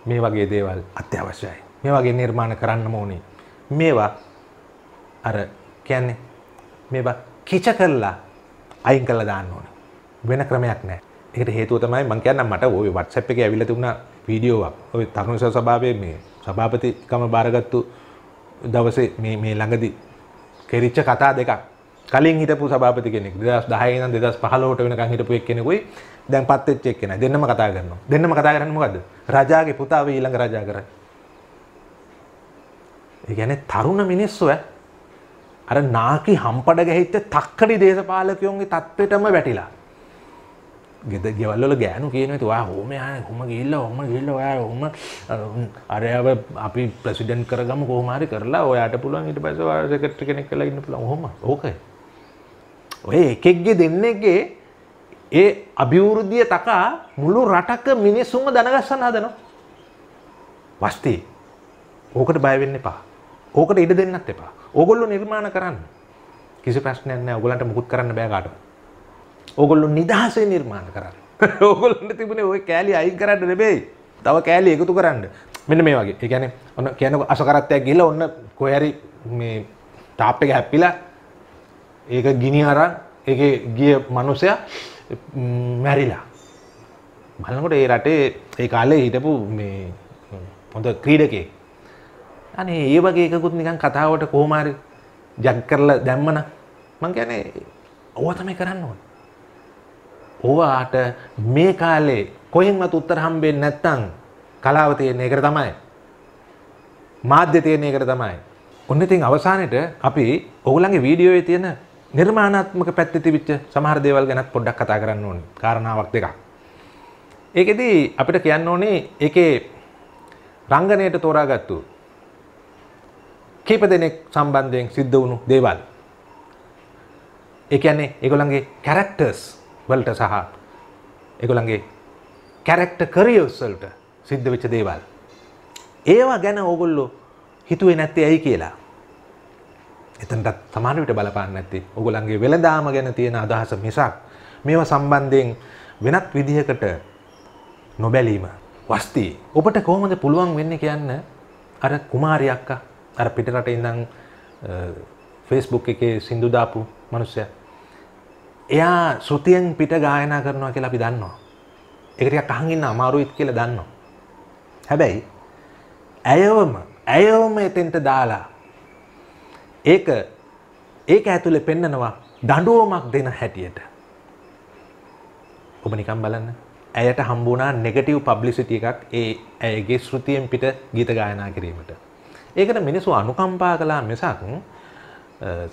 මේ වගේ දේවල් අත්‍යවශ්‍යයි. මේ වගේ නිර්මාණ කරන්නම ඕනේ. මේවා අර කියන්නේ මේ කිච කරලා අයින් කළ දාන්න ඕන වෙන ක්‍රමයක් නෑ එකට හේතුව තමයි මං කියන්නම් මට ඔය WhatsApp එකේ ඇවිල්ලා තිබුණ වීඩියෝවක් ඔය තරුණ සභාවේ මේ සභාපතිකම බාරගත්තු දවසේ මේ මේ ළඟදි කෙරිච්ච කතා දෙකක් කලින් හිටපු සභාපති කෙනෙක් 2010 ඉඳන් 2015ට වෙනකන් හිටපු එක්කෙනෙකුයි දැන් පත් වෙච්ච එක්කෙනයි දෙන්නම කතා කරනවා දෙන්නම කතා කරන්නේ මොකද්ද රජාගේ පුතාව ඊළඟ රජා කරන්නේ ගැන තරුණ මිනිස්සුව අර නාකි හම්පඩ ගැහිත්ත තක්කඩි දේශපාලකයොන්ගේ තත්වටම වැටිලා ගෙද ගෙවල්ල ගෑනු කියන තුවා හෝම ය හොම ගිල්ල ඔම ගිල්ල ඔයා ඔම අරයාව අපි ප්‍රසිඩන් කරගම කෝමාරි කරලා ඔයාට පුළුවන් ඉට පස වාසකට කෙනෙක් කලා ඉන්න පුළ හොම ඕකයි ඔය එකෙක්ගේ දෙන්නගේ ඒ අභිවෘද්ධිය තකා මුළු රටක මිනිස්සුම දනගස්සන්න හදනවා වස්තේ ඕකට බයවෙන්න පා ඕකට ඉඩ දෙන්නත් එපා. ඕගොල්ලෝ නිර්මාණ කරන්න. කිසි ප්‍රශ්නයක් නැහැ. ඕගොල්ලන්ට මුකුත් කරන්න බෑ කාටවත්. ඕගොල්ලෝ නිදහසේ නිර්මාණ කරන්න. ඕගොල්ලන්ට තිබුණේ ওই කෑලි අයින් කරන්න නෙමෙයි. තව කෑලි එකතු කරන්න. මෙන්න මේ වගේ. ඒ කියන්නේ ඔන්න කියනකො අසකරත්තයක් ගිහලා ඔන්න කොහේ හරි මේ ටාප් එක හැප්පිලා ඒක ගිනි අරන් ඒකේ ගිය මිනිසයා මැරිලා. බලනකොට ඒ රටේ ඒ කාලේ හිටපු මේ හොඳ ක්‍රීඩකයෙක් අනේ ඒ වගේ එකකුත් නිකන් කතාවට කොහොමාරි ජග් කරලා දැම්මන මං කියන්නේ ඕවා තමයි කරන්න ඕන. ඕවාට මේ කාලේ කොහෙන්වත් උත්තර හම්බෙන්නේ නැත්නම් කලාව තියෙන එකට තමයි. මාධ්‍ය තියෙන එකට තමයි. ඔන්න ඉතින් අවසානයේට අපි ඔයගොල්ලන්ගේ වීඩියෝයේ තියෙන නිර්මාණාත්මක පැත්තේ තිබිච්ච සමහර දේවල් ගැනත් පොඩ්ඩක් කතා කරන්න ඕනේ. කාරණාවක් දෙකක්. ඒකෙදි අපිට කියන්න ඕනේ ඒකේ රංගනයට තෝරාගත්තු කීප දෙනෙක් සම්බන්ධයෙන් සිද්ධ වුණු දේවල්. ඒ කියන්නේ ඒගොල්ලන්ගේ කැරක්ටර්ස් වලට සහ ඒගොල්ලන්ගේ කැරක්ටර් කරියර්ස් වලට සිද්ධ වෙච්ච දේවල්. ඒවා ගැන ඕගොල්ලෝ හිතුවේ නැත්තේ ඇයි කියලා. එතනට සමාන විට බලපාන්න නැත්තේ ඕගොල්ලන්ගේ වෙළඳාම ගැන තියෙන අදහස මිසක් මේවා සම්බන්ධයෙන් වෙනත් විදිහකට නොබැලීම වස්ති ඔබට කොහොමද පුළුවන් වෙන්නේ කියන්න අර කුමාරියක්කා අර පිටරට ඉඳං ෆෙස්බුක් එකේ සිින්දුදාපු මනුස්සය එයා සෘතියෙන් පිට ගායනා කරනවා කියලා අපි දන්නවා එකටක් අහගන්න අමාරුයිත් කියල දන්නවා හැබැයි ඇයවම ඇයවම එතෙන්ට දාලා ඒක ඒක ඇතුළෙ පෙන්නනවා දඩුවමක් දෙන හැටියට ඔබ නිකම් බලන්න ඇයට හම්බුණා නෙගටව් පබ්ලිසිටිය එකක් ඒ ඇයගේ ශෘතියෙන් පිට ගීත ගායනා කිරීමට ඒකට මිනිස්සු අනුකම්පා කළා මිසක්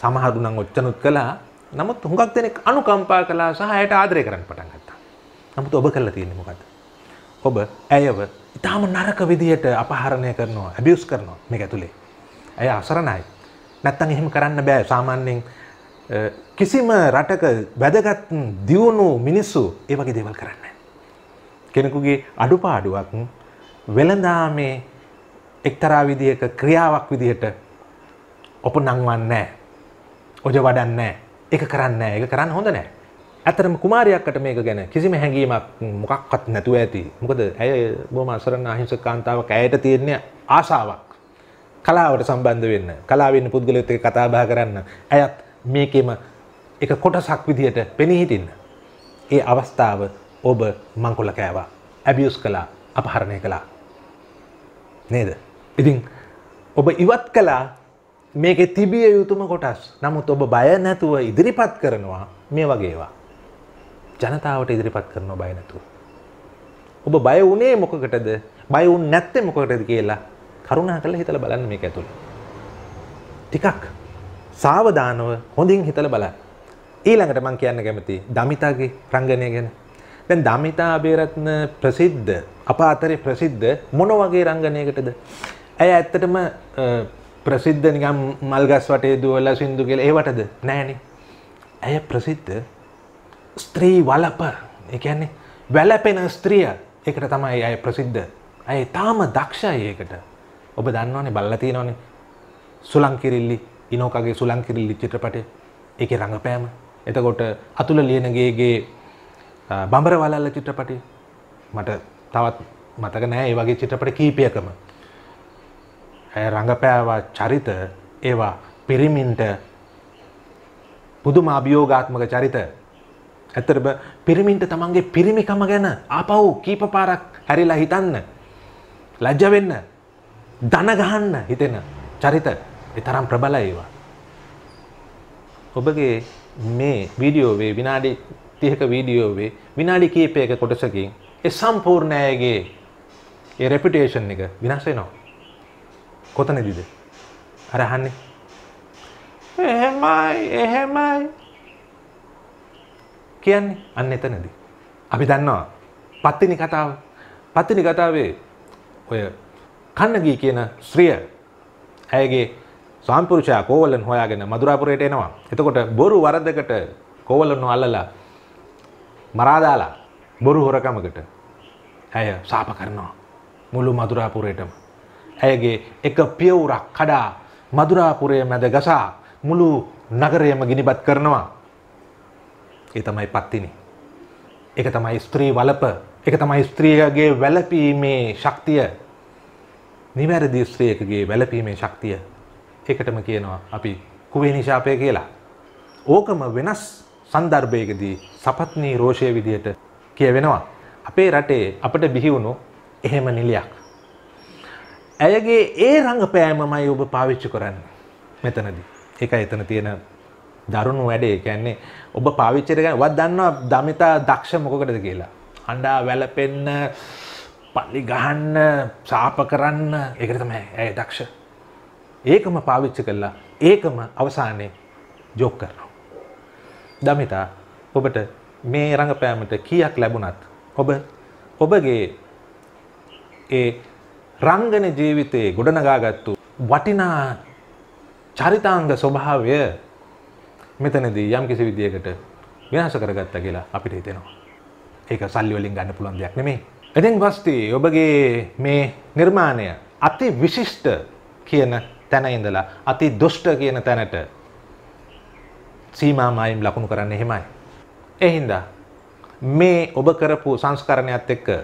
සමහරු නම් ඔච්චනුත් කළා. නමුත් හුඟක් දෙනෙක් අනුකම්පා කළා සහ ඇයට ආදරය කරන්න පටන් ගත්තා. නමුත් ඔබ කළා තියෙන්නේ මොකද්ද? ඔබ ඇයව ඉතාම නරක විදියට අපහරණය කරනවා, ඇබියුස් කරනවා මේක ඇතුලේ. ඇය අසරණයි. නැත්තම් එහෙම කරන්න බෑ සාමාන්‍යයෙන් කිසිම රටක වැදගත් දියුණු මිනිස්සු ඒ වගේ දේවල් කරන්නේ කෙනෙකුගේ අඩුපාඩුවක් වෙළඳාමේ එක්තරා විදිහක ක්‍රියාවක් විදිහට ඔප නංවන්නේ ඔජ වඩන්නේ එක කරන්න එක කරන්න හොඳ නෑ ඇතරම කුමාරයක්කට මේක ගැන කිසිම හැඟීමක් මොකක්වත් නැතුව ඇති මොකද ඇය බොම අසරන්න අහිංස කාන්තාවක් ඇයට තියෙන්නේ ආසාවක් කලාවට සම්බන්ධ වෙන්න කලාවෙන්න පුද්ගලයොත් එක කතාබා කරන්න ඇයත් මේකෙම එක කොටසක් විදිහට පෙනී හිටින්න ඒ අවස්ථාව ඔබ මංකොල කෑවා ඇබියස් කලා අපහරණය කළා නේද ඉතින් ඔබ ඉවත් කලා මේක තිබිය යුතුම කොටස් නමුත් ඔබ බය නැතුව ඉදිරිපත් කරනවා මේ වගේවා. ජනතාවට ඉදිරිපත් කරනවා බය නැතුව. ඔබ බය වුණේ මොකකටද බය වුන් නැත්තේ මොකකටද කියලා කරුණා කරලා හිතලා බලන්න මේක ඇතුළේ. ටිකක් සාවධානව හොඳින් හිතලා බලන්න. ඊළඟට මම කියන්න කැමති දමිතාගේ රංගනය ගැන. දැන් දමිතා අබේරත්න ප්‍රසිද්ධ අප අතරේ ප්‍රසිද්ධ මොන වගේ රංගනයකටද ඇය ඇත්තටම ප්‍රසිද්ධ නිකම් මල්ගස් වටේ දුවලා සින්දු කියලා ඒවටද නෑනේ. ඇය ප්‍රසිද්ධ ස්ත්‍රී වලප ඒ කියන්නේ වැළපෙන ස්ත්‍රිය ඒකට තමයි අය ප්‍රසිද්ධ. ඇය තාම දක්ෂයි ඒකට. ඔබ දන්නවනේ බල්ලා තියෙනවනේ. සුලංකිරිල්ලි ඉනෝකගේ සුලංකිරිල්ලි චිත්‍රපටය. ඒකේ රංගපෑම. එතකොට අතුල ලියනගේගේ බඹර වලල්ල චිත්‍රපටය. මට තවත් මතක නෑ ඒ වගේ චිත්‍රපට කීපයකම රඟපෑවා චරිත ඒවා පිරිමින්ට පුදුම අභියෝගාත්මක චරිත ඇතරබ පිරිමින්ට තමන්ගේ පිරිමිකම ගැන ආපව් කීප පාරක් හැරිලා හිතන්න ලැජ්ජවෙන්න දනගහන්න හිතෙන චරිත එතරම් ප්‍රබල ඒවා. ඔබගේ මේ වීඩියෝවේ විනාඩි තියක වීඩියෝවේ විනාඩි කීපයක කොටසකින් එ සම්පූර්ණයගේ ඒ රෙපිටේෂන් එක විනාශයනවා. කොතනදිද අරහන්නේ එහෙමයි එහෙමයි කියන්නේ අන්න එතනද අපි දන්නවා පත්තිනි කතාව පත්තිනි කතාවේ ඔය කන්නගී කියන ශ්‍රිය ඇයගේ ස්වාම්පුරුෂයා කෝවලන් හොයාගෙන මදුරාපුරයට එනවා එතකොට බොරු වරදකට කෝවලන්ව අල්ලලා මරාදාලා බොරු හොරකමකට ඇය සාප කරනවා මුළු මදුරාපුරයටම ඇයගේ එක පියවුරක් කඩා මදුරාපුරය මැද ගසා මුළු නගරයම ගිනිබත් කරනවා. ඒ තමයි පත්තිනි. එක තමයි ස්ත්‍රී වලප එක තමයි ස්ත්‍රියගේ වැලපීමේ ශක්තිය නිවැරදි ස්ත්‍රියකගේ වැලපීමේ ශක්තිය එකටම කියනවා අපි කුවේ නිශාපය කියලා. ඕකම වෙනස් සන්දර්භයකදී සපත්නී රෝෂය විදියට කියවෙනවා. අපේ රටේ අපට බිහිවුණු එහෙම නිලියක්. ඇයගේ ඒ රඟපෑමමයි ඔබ පාවිච්චි කරන්න මෙතනදී. ඒක එතන තියෙන දරුණු වැඩේ කැන්නේ ඔබ පාවිච්චයට ගැන වත් දන්නවා දමිතා දක්ෂ මොකකටද කියලා. අන්ඩා වැලපෙන්න පල්ලි ගහන්න සාප කරන්න එකතම ඇය දක්ෂ. ඒකම පාවිච්ච කරලා ඒකම අවසානය ජොක් කරනවා. දමිතා ඔබට මේ රඟපෑමට කියක් ලැබුණත් ඔබ ඔබගේ ඒ රංගන ජීවිතයේ ගොඩනගාගත්තු වටිනා චරිතාංග ස්වභාවය මෙතනදී යම් කිසි විදියකට විනාශ කරගත්තා කියලා අපිට හිතෙනවා. ඒක සල්ලි වලින් ගන්න පුළුවන් දෙයක් නෙමෙයි. ඉතින් වස්ති ඔබගේ මේ නිර්මාණය අති විශිෂ්ට කියන තැන ඉඳලා අති දුෂ්ට කියන තැනට සීමා මායිම් ලකුණු කරන්න එහෙමයි. එහින්දා මේ ඔබ කරපු සංස්කරණයත් එක්ක ඒ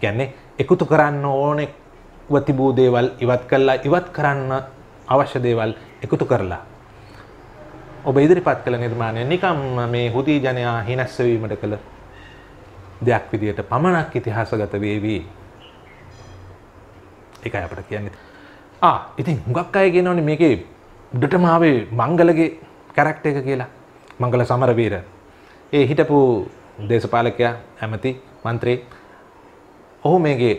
කියන්නේ එකතු කරන්න ඕනෙක්ව තිබූ දේවල් ඉවත් කල්ලා ඉවත් කරන්න අවශ්‍ය දේවල් එකතු කරලා. ඔබ ඉදිරිපත් කළ නිර්මාණය නිකම් මේ හුදී ජනයා හිනැස්සවීමට කළ දෙයක් විදියට පමණක් ඉතිහාසගත වේවී. එකයි අපට කියන්නේ. ආ ඉතින් හුඟක් අය කියනවනේ මේකේ උඩටම ආවේ මංගලගේ කැරක්ටර් එක කියලා. මංගල සමරවීර. ඒ හිටපු දේශපාලකයා ඇමති මන්ත්‍රී ඔහු මේගේ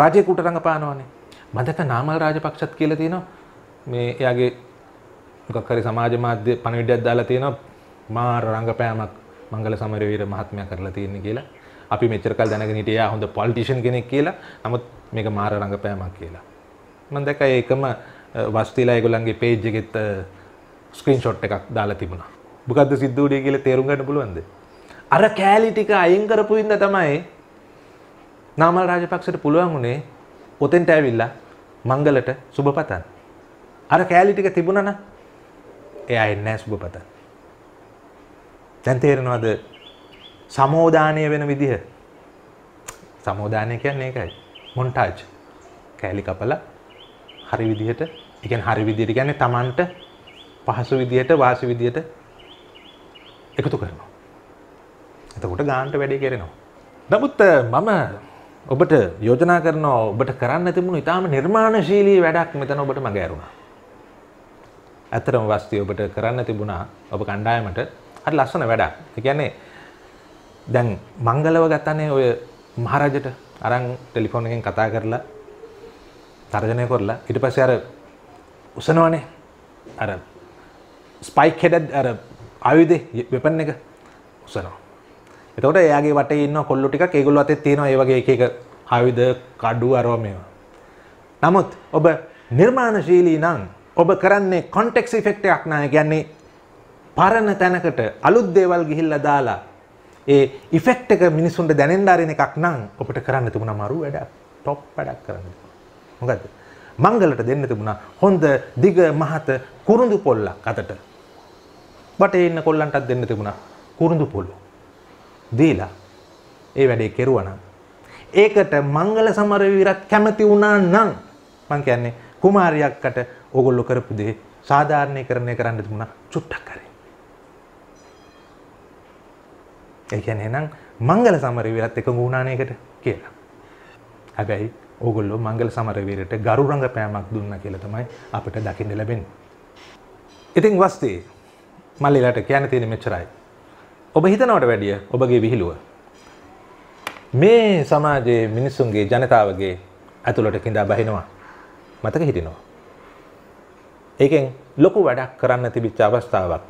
රාජයකුට රඟපානවනේ මදක නාමල් රාජපක්ෂත් කියල තියෙනවා මේ එයාගේ මොකක්කරි සමාජ මාධ්‍ය පණවිඩයක් දාලා තියෙනවා මාර රඟපෑමක් මංගල සමරවීර මහත්මය කරලා තියෙන කියලා අපි මෙච්චරකල් දැනගෙන හිටියා හොඳ පොලිටිෂන් කෙනෙක් කියලා නමුත් මේක මාර රඟපෑමක් කියලා මම දැක්කා ඒකම වස්තිලා ඒගොල්ලන්ගේ page එකෙත් ස්ක්‍රීන්ෂොට් එකක් දාලා තිබුණා මොකද්ද සිද්ධ වුණේ කියලා තේරුම් ගන්න පුළුවන්ද අර කෑලි ටික අයින් කරපු ඉන්න තමයි නාමල් රාජපක්ෂට පුළුවන් වුණේ ඔතෙන්ට ඇවිල්ලා මංගලට සුබපතන්. අර කෑලි ටික තිබුණා එයා එන්නේ නැහැ සුබපතන්. දැන් තේරෙනවද සමෝදානය වෙන විදිහ? සමෝදානය කියන්නේ ඒකයි. මොන්ටාජ්. කෑලි කපලා හරි විදිහට, ඒ කියන්නේ හරි විදිහට කියන්නේ Tamanට පහසු විදිහට වාසි විදිහට එකතු කරනවා. එතකොට ගානට වැඩේ කරනවා. නමුත් මම ඔබට යෝජනා කරනවා ඔබට කරන්න තිබුණු ඉතාම නිර්මාණශීලී වැඩක් මෙතන ඔබට මග ඇරුණා. ඇත්තටම වස්ති ඔබට කරන්න තිබුණා ඔබ කණ්ඩායමට හරි ලස්සන වැඩක්. ඒ කියන්නේ දැන් මංගලව ගත්තනේ ඔය මහරජට අරන් ටෙලිෆෝන් එකෙන් කතා කරලා තර්ජනය කරලා ඊට පස්සේ අර උසනවනේ අර ස්පයික් හෙඩ් අර ආයුධේ වෙපන් එක උසනවා. එතකොට එයාගේ වටේ ඉන්න කොල්ලු ටිකක් ඒගොල්ලෝ අතේ තියෙන ඒ වගේ එක එක ආයුධ කඩු අරව මේවා. නමුත් ඔබ නිර්මාණශීලී නම් ඔබ කරන්නේ කොන්ටෙක්ස් ඉෆෙක්ට් එකක් නෑ කියන්නේ පරණ තැනකට අලුත් දේවල් ගිහිල්ලා දාලා ඒ ඉෆෙක්ට් එක මිනිසුන්ට දැනෙන්න ආරින එකක් නම් ඔබට කරන්න තිබුණා මරු වැඩක්. টොප් වැඩක් කරන්න. මොකද්ද? මංගලට දෙන්න තිබුණා හොඳ දිග මහත කුරුඳු පොල්ලක් අතට. බටේ ඉන්න කොල්ලන්ටත් දෙන්න තිබුණා කුරුඳු පොල්ලක්. දීලා ඒ වැඩේ කෙරුවනම් ඒකට මංගල සමරවීරත් කැමති වුණා නම් මං කියන්නේ කුමාරියක්කට ඕගොල්ලෝ කරපු දේ සාධාරණීකරණය කරන්න තිබුණා චුට්ටක් කරේ. ඒ කියන්නේ එහෙනම් මංගල සමරවීරත් එකඟ වුණානේ ඒකට කියලා. හැබැයි ඕගොල්ලෝ මංගල සමරවීරට ගරු රඟපෑමක් දුන්නා කියලා තමයි අපිට දකින්න ලැබෙන්නේ. ඉතින් වස්තේ මල්ලිලාට කියන්න තියෙන මෙච්චරයි. ඔබ හිතනවට වැඩිය ඔබගේ විහිළුව. මේ සමාජයේ මිනිස්සුන්ගේ ජනතාවගේ ඇතුළට කිඳා බහිනවා. මතක හිටිනවා. ඒකෙන් ලොකු වැඩක් කරන්න තිබිච්ච අවස්ථාවක්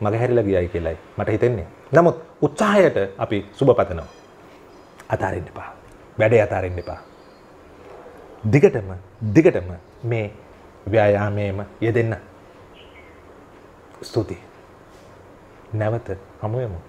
මගහැරිලා ගියයි කියලයි මට හිතෙන්නේ. නමුත් උත්සාහයට අපි සුබපතනවා. අතාරින්න එපා. වැඩේ අතාරින්න එපා. දිගටම දිගටම මේ ව්‍යායාමයේම යෙදෙන්න. ස්තුතියි. නැවත හමුවමු